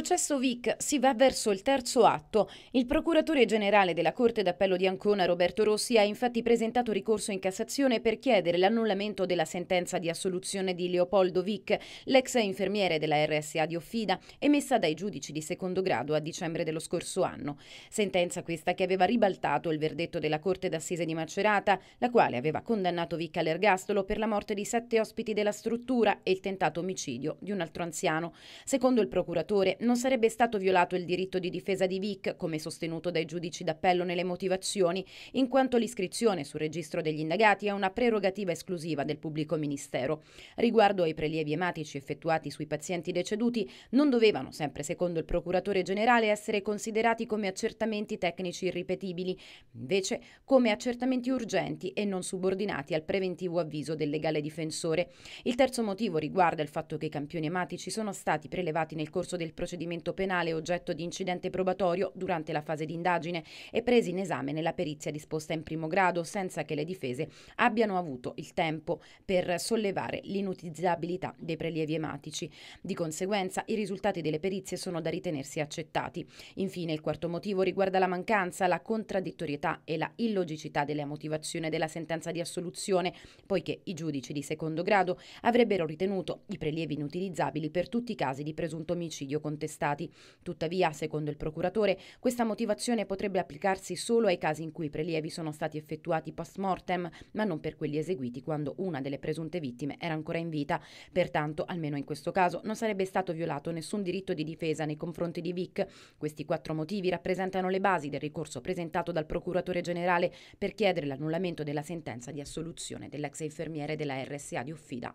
Processo Vic si va verso il terzo atto. Il procuratore generale della Corte d'Appello di Ancona, Roberto Rossi, ha infatti presentato ricorso in Cassazione per chiedere l'annullamento della sentenza di assoluzione di Leopoldo Vic, l'ex infermiere della RSA di Offida, emessa dai giudici di secondo grado a dicembre dello scorso anno. Sentenza questa che aveva ribaltato il verdetto della Corte d'Assise di Macerata, la quale aveva condannato Vic all'ergastolo per la morte di sette ospiti della struttura e il tentato omicidio di un altro anziano. Secondo il procuratore, non non sarebbe stato violato il diritto di difesa di Vic, come sostenuto dai giudici d'appello nelle motivazioni, in quanto l'iscrizione sul registro degli indagati è una prerogativa esclusiva del pubblico ministero. Riguardo ai prelievi ematici effettuati sui pazienti deceduti, non dovevano, sempre secondo il procuratore generale, essere considerati come accertamenti tecnici irripetibili, invece come accertamenti urgenti e non subordinati al preventivo avviso del legale difensore. Il terzo motivo riguarda il fatto che i campioni ematici sono stati prelevati nel corso del procedimento procedimento penale oggetto di incidente probatorio durante la fase di indagine e presi in esame nella perizia disposta in primo grado senza che le difese abbiano avuto il tempo per sollevare l'inutilizzabilità dei prelievi ematici. Di conseguenza i risultati delle perizie sono da ritenersi accettati. Infine il quarto motivo riguarda la mancanza, la contraddittorietà e la illogicità della motivazione della sentenza di assoluzione, poiché i giudici di secondo grado avrebbero ritenuto i prelievi inutilizzabili per tutti i casi di presunto omicidio contestato contestati. Tuttavia, secondo il procuratore, questa motivazione potrebbe applicarsi solo ai casi in cui i prelievi sono stati effettuati post mortem, ma non per quelli eseguiti quando una delle presunte vittime era ancora in vita. Pertanto, almeno in questo caso, non sarebbe stato violato nessun diritto di difesa nei confronti di Vic. Questi quattro motivi rappresentano le basi del ricorso presentato dal procuratore generale per chiedere l'annullamento della sentenza di assoluzione dell'ex infermiere della RSA di Uffida.